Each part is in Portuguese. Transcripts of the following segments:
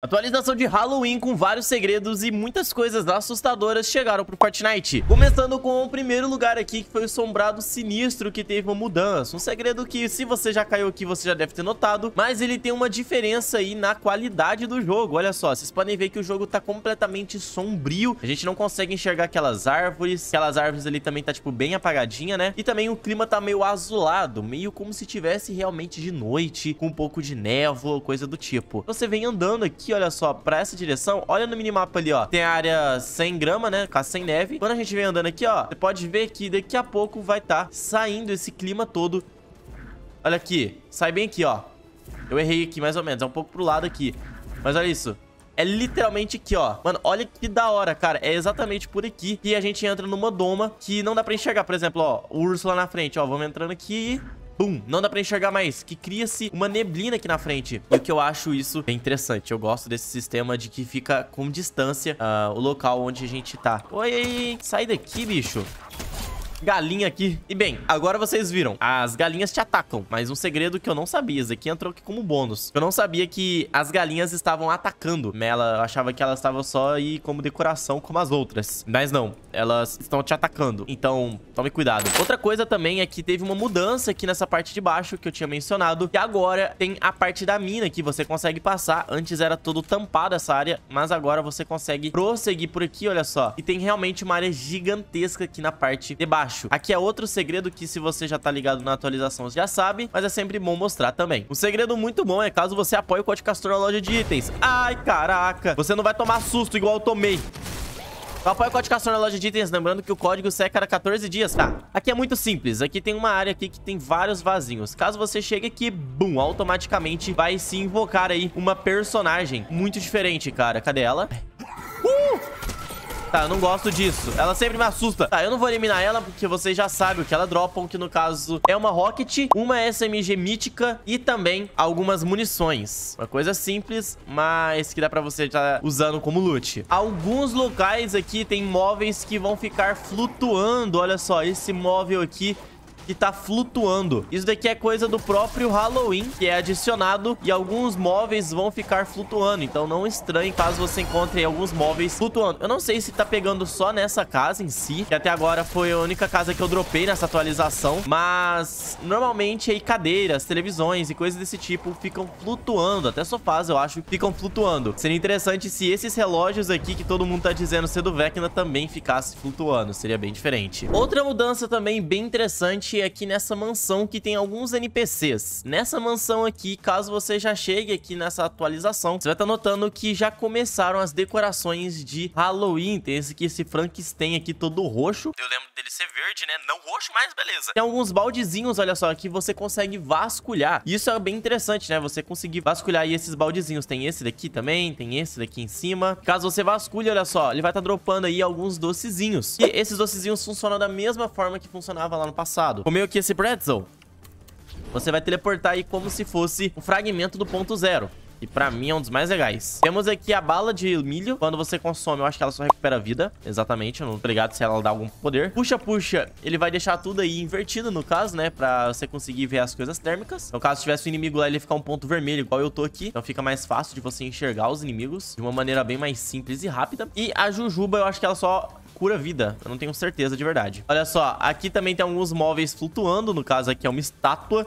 Atualização de Halloween com vários segredos e muitas coisas assustadoras chegaram pro Fortnite. Começando com o primeiro lugar aqui, que foi o Sombrado Sinistro, que teve uma mudança. Um segredo que, se você já caiu aqui, você já deve ter notado, mas ele tem uma diferença aí na qualidade do jogo. Olha só, vocês podem ver que o jogo tá completamente sombrio, a gente não consegue enxergar aquelas árvores, aquelas árvores ali também tá, tipo, bem apagadinha, né? E também o clima tá meio azulado, meio como se tivesse realmente de noite, com um pouco de névoa, coisa do tipo. Você vem andando aqui, aqui, olha só, pra essa direção, olha no minimapa ali, ó. Tem a área sem grama, né? Com sem neve. Quando a gente vem andando aqui, ó, você pode ver que daqui a pouco vai estar tá saindo esse clima todo. Olha aqui. Sai bem aqui, ó. Eu errei aqui, mais ou menos. É um pouco pro lado aqui. Mas olha isso. É literalmente aqui, ó. Mano, olha que da hora, cara. É exatamente por aqui que a gente entra numa doma que não dá pra enxergar. Por exemplo, ó, o urso lá na frente, ó. Vamos entrando aqui. Bum! Não dá pra enxergar mais, que cria-se uma neblina aqui na frente. E o que eu acho isso é interessante. Eu gosto desse sistema de que fica com distância uh, o local onde a gente tá. Oi, sai daqui, bicho galinha aqui. E bem, agora vocês viram. As galinhas te atacam, mas um segredo que eu não sabia. Isso aqui entrou aqui como bônus. Eu não sabia que as galinhas estavam atacando. Mela achava que elas estavam só aí como decoração, como as outras. Mas não, elas estão te atacando. Então, tome cuidado. Outra coisa também é que teve uma mudança aqui nessa parte de baixo que eu tinha mencionado. E agora tem a parte da mina que você consegue passar. Antes era todo tampado essa área, mas agora você consegue prosseguir por aqui, olha só. E tem realmente uma área gigantesca aqui na parte de baixo. Aqui é outro segredo que se você já tá ligado na atualização já sabe, mas é sempre bom mostrar também. Um segredo muito bom é caso você apoie o Code Castor na loja de itens. Ai, caraca! Você não vai tomar susto igual eu tomei. Apoie o código Castor na loja de itens, lembrando que o código seca para cada 14 dias, tá? Aqui é muito simples, aqui tem uma área aqui que tem vários vazinhos. Caso você chegue aqui, bum, automaticamente vai se invocar aí uma personagem muito diferente, cara. Cadê ela? Tá, eu não gosto disso. Ela sempre me assusta. Tá, eu não vou eliminar ela, porque vocês já sabem o que ela dropam, que no caso é uma Rocket, uma SMG mítica e também algumas munições. Uma coisa simples, mas que dá pra você estar tá usando como loot. Alguns locais aqui tem móveis que vão ficar flutuando. Olha só, esse móvel aqui que tá flutuando. Isso daqui é coisa do próprio Halloween, que é adicionado e alguns móveis vão ficar flutuando. Então não estranhe caso você encontre alguns móveis flutuando. Eu não sei se tá pegando só nessa casa em si, que até agora foi a única casa que eu dropei nessa atualização, mas normalmente aí cadeiras, televisões e coisas desse tipo ficam flutuando, até sofás eu acho ficam flutuando. Seria interessante se esses relógios aqui que todo mundo tá dizendo ser do Vecna também ficasse flutuando, seria bem diferente. Outra mudança também bem interessante aqui nessa mansão que tem alguns NPCs. Nessa mansão aqui, caso você já chegue aqui nessa atualização, você vai estar tá notando que já começaram as decorações de Halloween. Tem esse, aqui, esse Frankenstein aqui todo roxo. Eu lembro dele ser verde, né? Não roxo, mas beleza. Tem alguns baldezinhos, olha só, que você consegue vasculhar. Isso é bem interessante, né? Você conseguir vasculhar aí esses baldezinhos. Tem esse daqui também, tem esse daqui em cima. Caso você vasculhe, olha só, ele vai estar tá dropando aí alguns docezinhos. E esses docezinhos funcionam da mesma forma que funcionava lá no passado comeu tipo, aqui esse pretzel, você vai teleportar aí como se fosse um fragmento do ponto zero. E pra mim é um dos mais legais. Temos aqui a bala de milho. Quando você consome, eu acho que ela só recupera vida. Exatamente, eu não tô ligado se ela dá algum poder. Puxa, puxa. Ele vai deixar tudo aí invertido, no caso, né? Pra você conseguir ver as coisas térmicas. No então, caso, se tivesse um inimigo lá, ele ficar um ponto vermelho, igual eu tô aqui. Então fica mais fácil de você enxergar os inimigos de uma maneira bem mais simples e rápida. E a jujuba, eu acho que ela só cura vida. Eu não tenho certeza de verdade. Olha só, aqui também tem alguns móveis flutuando. No caso, aqui é uma estátua.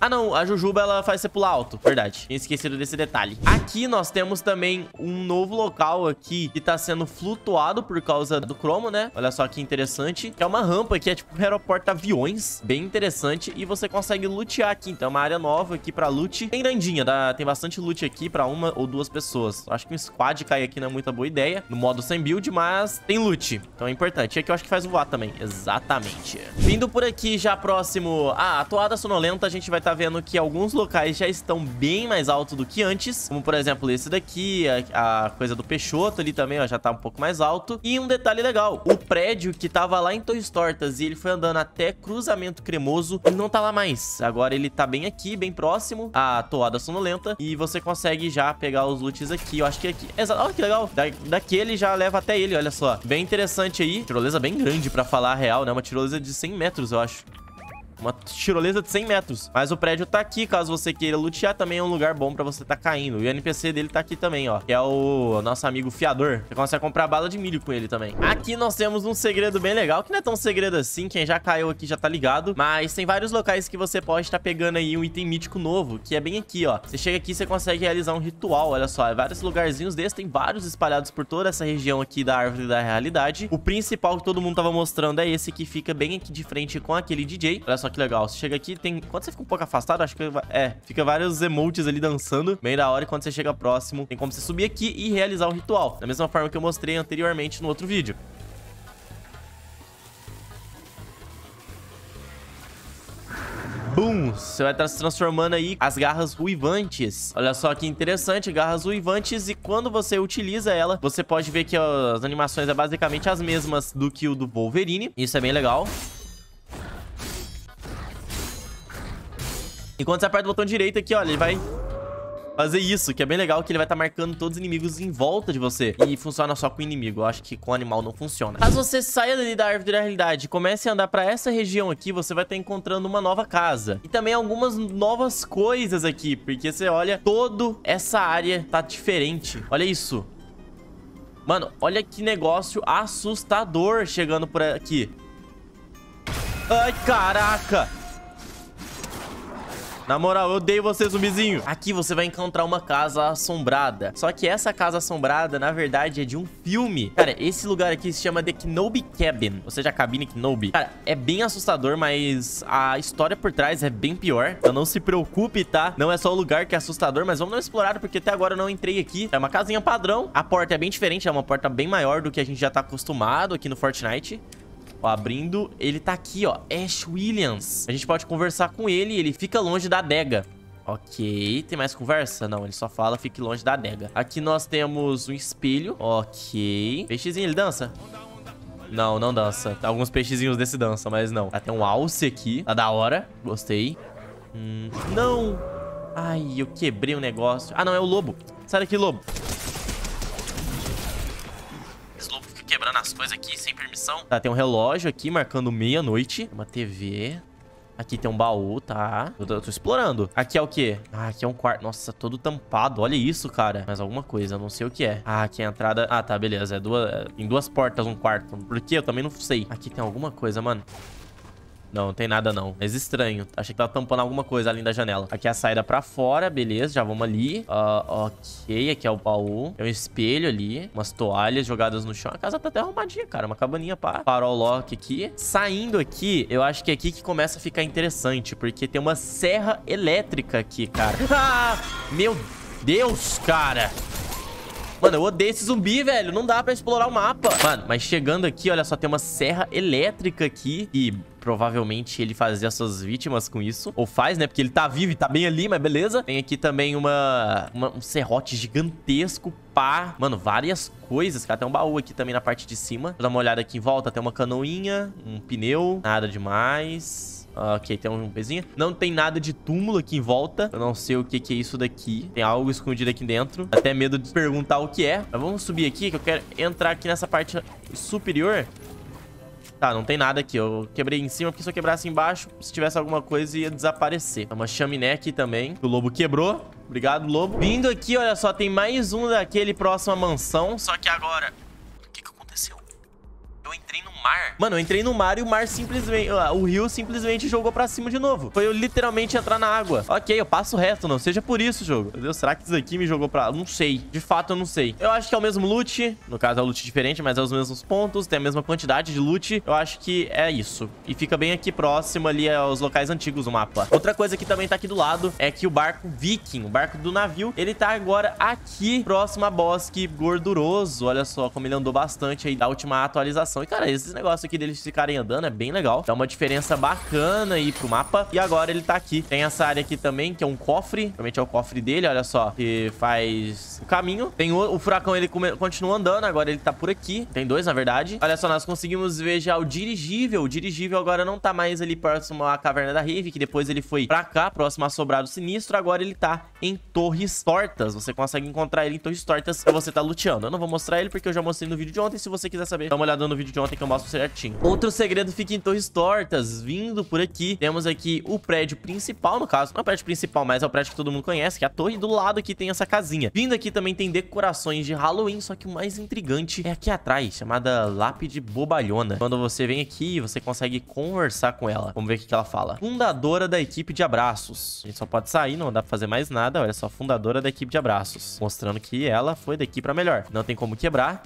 Ah, não, a Jujuba, ela faz você pular alto, verdade. Tinha esquecido desse detalhe. Aqui nós temos também um novo local aqui que tá sendo flutuado por causa do cromo, né? Olha só que interessante. Que é uma rampa que é tipo um aeroporto aviões, bem interessante. E você consegue lutear aqui, então é uma área nova aqui pra loot. Tem grandinha, dá, tem bastante loot aqui pra uma ou duas pessoas. Acho que um squad cair aqui não é muita boa ideia, no modo sem build, mas tem loot. Então é importante. E aqui eu acho que faz voar também, exatamente. Vindo por aqui já próximo à toada sonolenta, a gente vai estar tá vendo que alguns locais já estão bem mais alto do que antes, como por exemplo esse daqui, a, a coisa do Peixoto ali também, ó, já tá um pouco mais alto. E um detalhe legal, o prédio que tava lá em Torres Tortas e ele foi andando até Cruzamento Cremoso, ele não tá lá mais. Agora ele tá bem aqui, bem próximo à Toada Sonolenta e você consegue já pegar os loots aqui, eu acho que aqui. Exato, olha que legal, da, daquele já leva até ele, olha só. Bem interessante aí, tirolesa bem grande pra falar a real, né, uma tirolesa de 100 metros, eu acho. Uma tirolesa de 100 metros. Mas o prédio tá aqui, caso você queira lutear, também é um lugar bom pra você tá caindo. E o NPC dele tá aqui também, ó. Que é o nosso amigo fiador. Você consegue comprar bala de milho com ele também. Aqui nós temos um segredo bem legal, que não é tão segredo assim. Quem já caiu aqui já tá ligado. Mas tem vários locais que você pode estar tá pegando aí um item mítico novo, que é bem aqui, ó. Você chega aqui, você consegue realizar um ritual, olha só. vários lugarzinhos desses, tem vários espalhados por toda essa região aqui da Árvore da Realidade. O principal que todo mundo tava mostrando é esse que fica bem aqui de frente com aquele DJ. Olha só só que legal. Você chega aqui, tem... Quando você fica um pouco afastado, acho que... É, fica vários emotes ali dançando. Meio da hora. E quando você chega próximo, tem como você subir aqui e realizar o ritual. Da mesma forma que eu mostrei anteriormente no outro vídeo. Bum! Você vai estar tá se transformando aí as garras ruivantes. Olha só que interessante, garras ruivantes. E quando você utiliza ela, você pode ver que as animações é basicamente as mesmas do que o do Wolverine. Isso é bem legal. Enquanto você aperta o botão direito aqui, olha, ele vai fazer isso, que é bem legal, que ele vai estar tá marcando todos os inimigos em volta de você. E funciona só com inimigo, eu acho que com animal não funciona. Caso você saia dali da árvore da realidade e comece a andar pra essa região aqui, você vai estar tá encontrando uma nova casa. E também algumas novas coisas aqui, porque você olha, toda essa área tá diferente. Olha isso. Mano, olha que negócio assustador chegando por aqui. Ai, caraca! Na moral, eu odeio você, zumbizinho. Aqui você vai encontrar uma casa assombrada. Só que essa casa assombrada, na verdade, é de um filme. Cara, esse lugar aqui se chama The Knobi Cabin. Ou seja, a cabine Knobi. Cara, é bem assustador, mas a história por trás é bem pior. Então não se preocupe, tá? Não é só o lugar que é assustador, mas vamos explorar porque até agora eu não entrei aqui. É uma casinha padrão. A porta é bem diferente, é uma porta bem maior do que a gente já tá acostumado aqui no Fortnite. Ó, abrindo, ele tá aqui, ó, Ash Williams. A gente pode conversar com ele, ele fica longe da adega. Ok, tem mais conversa? Não, ele só fala, fique longe da adega. Aqui nós temos um espelho, ok. Peixezinho, ele dança? Não, não dança. Tem Alguns peixezinhos desse dança, mas não. Ah, tem um alce aqui, tá da hora, gostei. Hum, não! Ai, eu quebrei o um negócio. Ah, não, é o lobo. Sai daqui, lobo. quebrando as coisas aqui sem permissão. Tá, tem um relógio aqui marcando meia-noite. Uma TV. Aqui tem um baú, tá? Eu tô, eu tô, explorando. Aqui é o quê? Ah, aqui é um quarto. Nossa, todo tampado. Olha isso, cara. Mas alguma coisa, eu não sei o que é. Ah, aqui é a entrada... Ah, tá, beleza. É duas... É, em duas portas, um quarto. Por quê? Eu também não sei. Aqui tem alguma coisa, mano. Não, não tem nada não. Mas estranho. Achei que tava tampando alguma coisa além da janela. Aqui é a saída pra fora, beleza. Já vamos ali. Uh, ok, aqui é o baú. Tem um espelho ali. Umas toalhas jogadas no chão. A casa tá até arrumadinha, cara. Uma cabaninha pá. o lock aqui. Saindo aqui, eu acho que é aqui que começa a ficar interessante. Porque tem uma serra elétrica aqui, cara. Ah! Meu Deus, cara! Mano, eu odeio esse zumbi, velho. Não dá pra explorar o mapa. Mano, mas chegando aqui, olha só, tem uma serra elétrica aqui. E provavelmente ele fazia suas vítimas com isso. Ou faz, né? Porque ele tá vivo e tá bem ali, mas beleza. Tem aqui também uma, uma um serrote gigantesco, pá. Mano, várias coisas, cara. Tem um baú aqui também na parte de cima. Vou dar uma olhada aqui em volta. Tem uma canoinha, um pneu. Nada demais. Ah, ok, tem um pezinho. Não tem nada de túmulo aqui em volta. Eu não sei o que, que é isso daqui. Tem algo escondido aqui dentro. Até medo de perguntar o que é. Mas vamos subir aqui, que eu quero entrar aqui nessa parte superior. Tá, não tem nada aqui. Eu quebrei em cima, porque se eu quebrasse embaixo, se tivesse alguma coisa, ia desaparecer. Tem uma chaminé aqui também. O lobo quebrou. Obrigado, lobo. Vindo aqui, olha só, tem mais um daquele próximo à mansão. Só que agora mar. Mano, eu entrei no mar e o mar simplesmente... O rio simplesmente jogou pra cima de novo. Foi eu literalmente entrar na água. Ok, eu passo reto, não seja por isso, jogo. Meu Deus, será que isso aqui me jogou pra... Não sei. De fato, eu não sei. Eu acho que é o mesmo loot. No caso, é o loot diferente, mas é os mesmos pontos. Tem a mesma quantidade de loot. Eu acho que é isso. E fica bem aqui próximo ali aos locais antigos do mapa. Outra coisa que também tá aqui do lado é que o barco viking, o barco do navio, ele tá agora aqui próximo a bosque gorduroso. Olha só como ele andou bastante aí da última atualização. E, cara, esse esse negócio aqui deles ficarem andando é bem legal. Dá uma diferença bacana aí pro mapa. E agora ele tá aqui. Tem essa área aqui também, que é um cofre. Realmente é o cofre dele, olha só. Que faz o caminho. Tem o, o furacão, ele come, continua andando. Agora ele tá por aqui. Tem dois, na verdade. Olha só, nós conseguimos ver já o dirigível. O dirigível agora não tá mais ali próximo à caverna da rave que depois ele foi pra cá, próximo a Sobrado Sinistro. Agora ele tá em Torres Tortas. Você consegue encontrar ele em Torres Tortas pra você tá luteando. Eu não vou mostrar ele porque eu já mostrei no vídeo de ontem. Se você quiser saber, dá uma olhada no vídeo de ontem que eu mostro certinho. Outro segredo fica em torres tortas. Vindo por aqui, temos aqui o prédio principal, no caso. Não é o prédio principal, mas é o prédio que todo mundo conhece, que é a torre. Do lado aqui tem essa casinha. Vindo aqui também tem decorações de Halloween, só que o mais intrigante é aqui atrás, chamada Lápide Bobalhona. Quando você vem aqui, você consegue conversar com ela. Vamos ver o que ela fala. Fundadora da equipe de abraços. A gente só pode sair, não dá pra fazer mais nada. Olha só, fundadora da equipe de abraços. Mostrando que ela foi daqui pra melhor. Não tem como quebrar.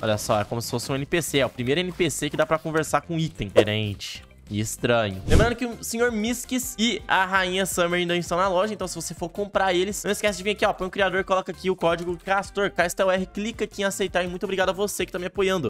Olha só, é como se fosse um NPC. É o primeiro NPC que dá pra conversar com item. Diferente. E estranho. Lembrando que o Sr. Miskis e a Rainha Summer ainda estão na loja, então se você for comprar eles, não esquece de vir aqui, ó, põe o criador, coloca aqui o código CASTOR, CASTOR, clica aqui em aceitar e muito obrigado a você que tá me apoiando.